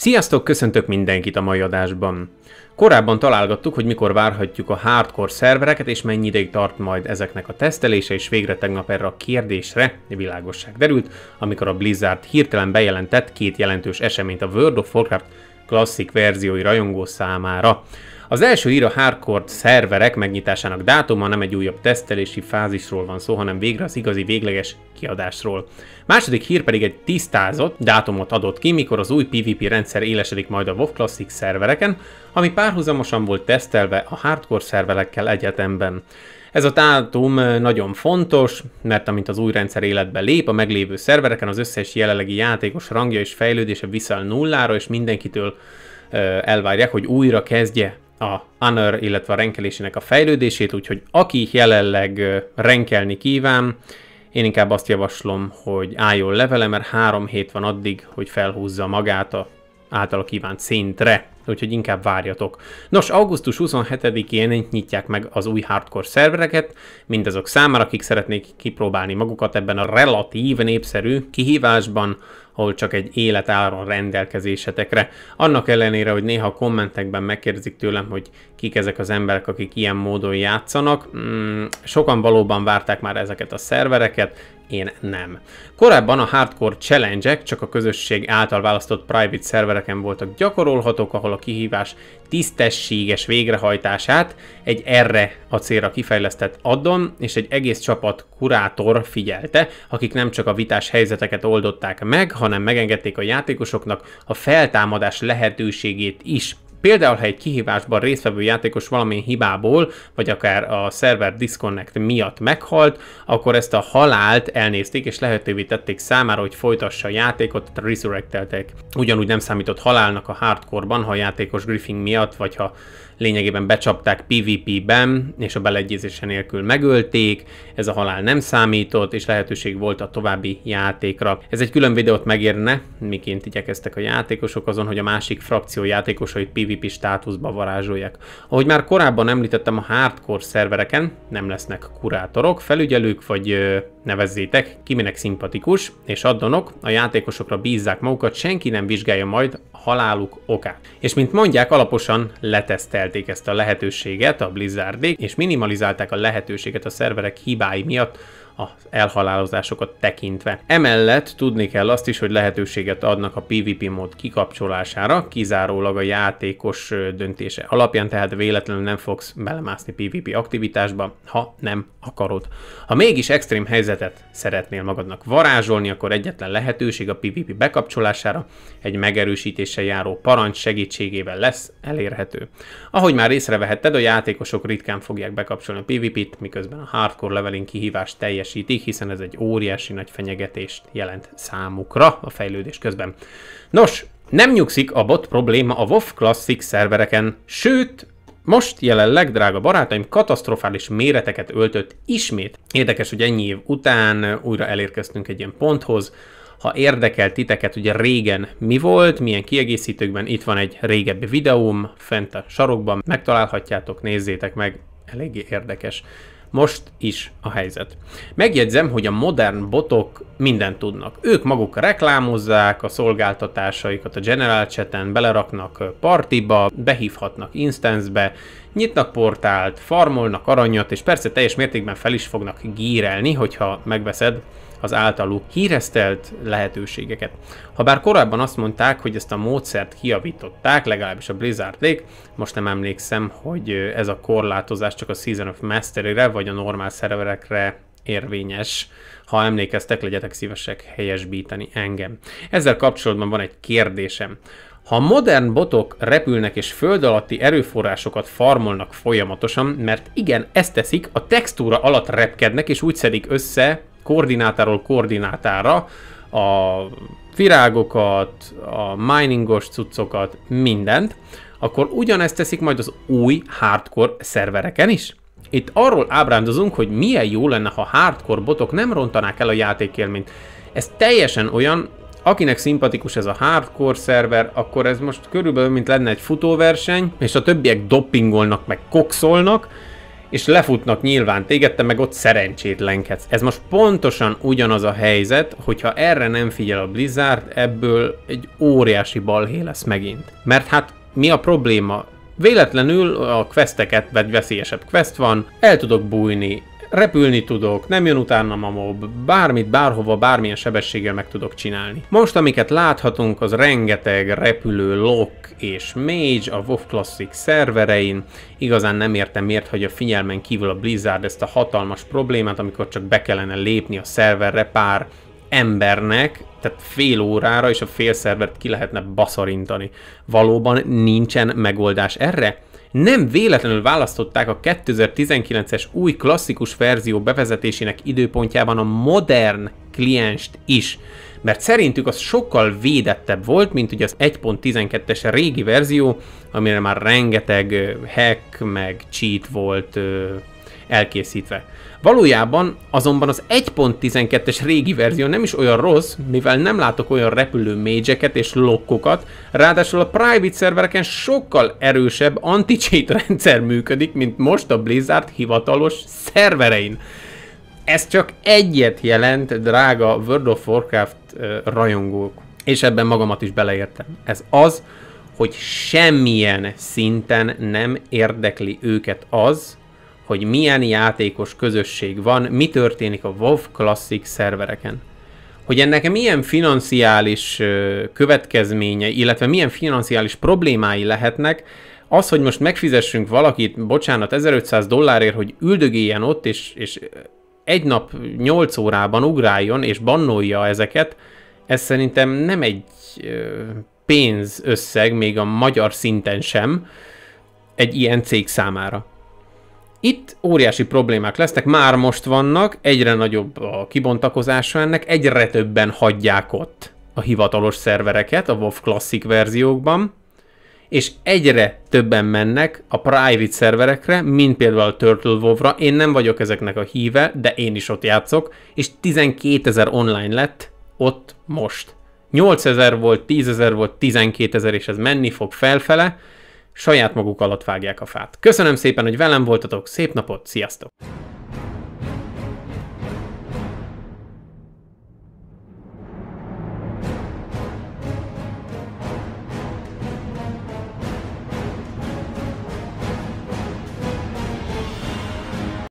Sziasztok, köszöntök mindenkit a mai adásban! Korábban találgattuk, hogy mikor várhatjuk a hardcore szervereket, és mennyi ideig tart majd ezeknek a tesztelése, és végre tegnap erre a kérdésre világosság derült, amikor a Blizzard hirtelen bejelentett két jelentős eseményt a World of Warcraft klasszik verziói rajongó számára. Az első ír a hardcore szerverek megnyitásának dátuma nem egy újabb tesztelési fázisról van szó, hanem végre az igazi végleges kiadásról. Második hír pedig egy tisztázott dátumot adott ki, mikor az új PvP rendszer élesedik majd a WoW Classic szervereken, ami párhuzamosan volt tesztelve a hardcore szerverekkel egyetemben. Ez a dátum nagyon fontos, mert amint az új rendszer életbe lép, a meglévő szervereken az összes jelenlegi játékos rangja és fejlődése viszel nullára, és mindenkitől elvárják, hogy újra kezdje a honor, illetve a renkelésének a fejlődését, úgyhogy aki jelenleg renkelni kíván, én inkább azt javaslom, hogy álljon levele, mert három hét van addig, hogy felhúzza magát a által kívánt szintre úgyhogy inkább várjatok. Nos, augusztus 27-én nyitják meg az új hardcore szervereket, mindazok számára, akik szeretnék kipróbálni magukat ebben a relatív népszerű kihívásban, ahol csak egy élet áll a rendelkezésetekre. Annak ellenére, hogy néha a kommentekben megkérdezik tőlem, hogy kik ezek az emberek, akik ilyen módon játszanak, mm, sokan valóban várták már ezeket a szervereket, én nem. Korábban a hardcore challenge csak a közösség által választott private szervereken voltak gyakorolhatók, ahol a kihívás tisztességes végrehajtását egy erre a célra kifejlesztett addon és egy egész csapat kurátor figyelte, akik nem csak a vitás helyzeteket oldották meg, hanem megengedték a játékosoknak a feltámadás lehetőségét is. Például, ha egy kihívásban résztvevő játékos valamilyen hibából, vagy akár a szerver disconnect miatt meghalt, akkor ezt a halált elnézték és lehetővé tették számára, hogy folytassa a játékot, tehát resurrecteltek. Ugyanúgy nem számított halálnak a hardcore-ban, ha a játékos griffing miatt, vagy ha lényegében becsapták PvP-ben, és a beleegyezése nélkül megölték, ez a halál nem számított, és lehetőség volt a további játékra. Ez egy külön videót megérne, miként igyekeztek a játékosok azon, hogy a másik frakció játékosait PvP státuszba varázsolják. Ahogy már korábban említettem, a hardcore szervereken nem lesznek kurátorok, felügyelők vagy nevezzétek, kiminek szimpatikus, és addonok, a játékosokra bízzák magukat, senki nem vizsgálja majd haláluk okát. És mint mondják, alaposan letesztelték ezt a lehetőséget a Blizzardék, és minimalizálták a lehetőséget a szerverek hibái miatt az elhalálozásokat tekintve. Emellett tudni kell azt is, hogy lehetőséget adnak a PvP mód kikapcsolására, kizárólag a játékos döntése alapján, tehát véletlenül nem fogsz belemászni PvP aktivitásba, ha nem akarod. Ha mégis extrém helyzetet szeretnél magadnak varázsolni, akkor egyetlen lehetőség a PvP bekapcsolására egy megerősítéssel járó parancs segítségével lesz elérhető. Ahogy már észrevehetted, a játékosok ritkán fogják bekapcsolni a PvP-t, miközben a hardcore leveling kihívás teljes teljesítik, hiszen ez egy óriási nagy fenyegetést jelent számukra a fejlődés közben. Nos, nem nyugszik a bot probléma a WoW Classic szervereken, sőt, most jelenleg, drága barátaim, katasztrofális méreteket öltött ismét. Érdekes, hogy ennyi év után újra elérkeztünk egy ilyen ponthoz, ha érdekel titeket, ugye régen mi volt, milyen kiegészítőkben, itt van egy régebbi videóm, fent a sarokban, megtalálhatjátok, nézzétek meg, eléggé érdekes most is a helyzet. Megjegyzem, hogy a modern botok mindent tudnak. Ők maguk reklámozzák a szolgáltatásaikat a General Chat-en, beleraknak partiba, behívhatnak instance-be, nyitnak portált, farmolnak aranyat, és persze teljes mértékben fel is fognak gírelni, hogyha megveszed az általuk híresztelt lehetőségeket. Habár korábban azt mondták, hogy ezt a módszert kiavították, legalábbis a Blizzard most nem emlékszem, hogy ez a korlátozás csak a Season of Mastery-re vagy a normál szerverekre érvényes. Ha emlékeztek, legyetek szívesek helyesbíteni engem. Ezzel kapcsolatban van egy kérdésem. Ha modern botok repülnek és föld alatti erőforrásokat farmolnak folyamatosan, mert igen, ezt teszik, a textúra alatt repkednek és úgy szedik össze koordinátáról koordinátára a virágokat, a miningos cuccokat, mindent, akkor ugyanezt teszik majd az új hardcore szervereken is. Itt arról ábrándozunk, hogy milyen jó lenne, ha hardcore botok nem rontanák el a játékélményt. Ez teljesen olyan, akinek szimpatikus ez a hardcore szerver, akkor ez most körülbelül mint lenne egy futóverseny, és a többiek doppingolnak, meg kokszolnak, és lefutnak nyilván téged, te meg ott szerencsétlenkedsz. Ez most pontosan ugyanaz a helyzet, hogyha erre nem figyel a Blizzard, ebből egy óriási balhé lesz megint. Mert hát mi a probléma? Véletlenül a questeket, vagy veszélyesebb quest van, el tudok bújni repülni tudok, nem jön utána a mob, bármit, bárhova, bármilyen sebességgel meg tudok csinálni. Most amiket láthatunk, az rengeteg repülő lock és mage a WoW Classic szerverein. Igazán nem értem miért, hogy a figyelmen kívül a Blizzard ezt a hatalmas problémát, amikor csak be kellene lépni a szerverre pár embernek, tehát fél órára, és a fél szervert ki lehetne baszarintani. Valóban nincsen megoldás erre? nem véletlenül választották a 2019-es új klasszikus verzió bevezetésének időpontjában a modern klienst is, mert szerintük az sokkal védettebb volt, mint ugye az 1.12-es régi verzió, amire már rengeteg hack meg cheat volt, elkészítve. Valójában azonban az 1.12-es régi verzió nem is olyan rossz, mivel nem látok olyan repülő mégyeket és lokkokat, ráadásul a private szervereken sokkal erősebb anti-cheat rendszer működik, mint most a Blizzard hivatalos szerverein. Ez csak egyet jelent, drága World of Warcraft rajongók, és ebben magamat is beleértem. Ez az, hogy semmilyen szinten nem érdekli őket az, hogy milyen játékos közösség van, mi történik a WoW Classic szervereken. Hogy ennek milyen financiális következménye, illetve milyen financiális problémái lehetnek, az, hogy most megfizessünk valakit, bocsánat, 1500 dollárért, hogy üldögéljen ott, és, és egy nap 8 órában ugráljon, és bannolja ezeket, ez szerintem nem egy pénzösszeg, még a magyar szinten sem, egy ilyen cég számára. Itt óriási problémák lesznek, már most vannak, egyre nagyobb a kibontakozása ennek, egyre többen hagyják ott a hivatalos szervereket a WoW Classic verziókban, és egyre többen mennek a private szerverekre, mint például a Turtle WoW-ra. Én nem vagyok ezeknek a híve, de én is ott játszok, és 12 ezer online lett ott most. 8 ezer volt, 10 ezer volt, 12 ezer, és ez menni fog felfele, saját maguk alatt vágják a fát. Köszönöm szépen, hogy velem voltatok, szép napot, sziasztok!